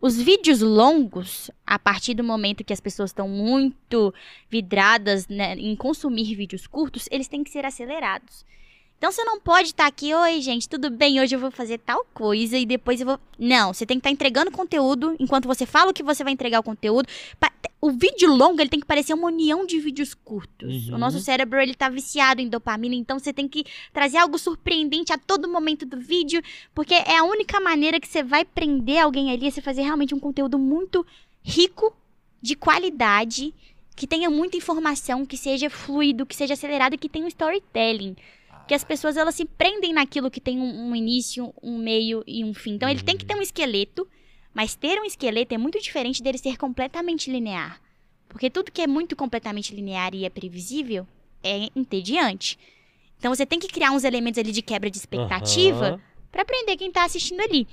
Os vídeos longos, a partir do momento que as pessoas estão muito vidradas né, em consumir vídeos curtos, eles têm que ser acelerados. Então você não pode estar tá aqui, oi gente, tudo bem? Hoje eu vou fazer tal coisa e depois eu vou. Não, você tem que estar tá entregando conteúdo enquanto você fala o que você vai entregar o conteúdo o vídeo longo, ele tem que parecer uma união de vídeos curtos. Uhum. O nosso cérebro, ele tá viciado em dopamina, então você tem que trazer algo surpreendente a todo momento do vídeo, porque é a única maneira que você vai prender alguém ali, é você fazer realmente um conteúdo muito rico, de qualidade, que tenha muita informação, que seja fluido, que seja acelerado e que tenha um storytelling. Que as pessoas, elas se prendem naquilo que tem um, um início, um meio e um fim. Então, uhum. ele tem que ter uhum. um esqueleto mas ter um esqueleto é muito diferente dele ser completamente linear. Porque tudo que é muito completamente linear e é previsível é entediante. Então você tem que criar uns elementos ali de quebra de expectativa uhum. para aprender quem tá assistindo ali.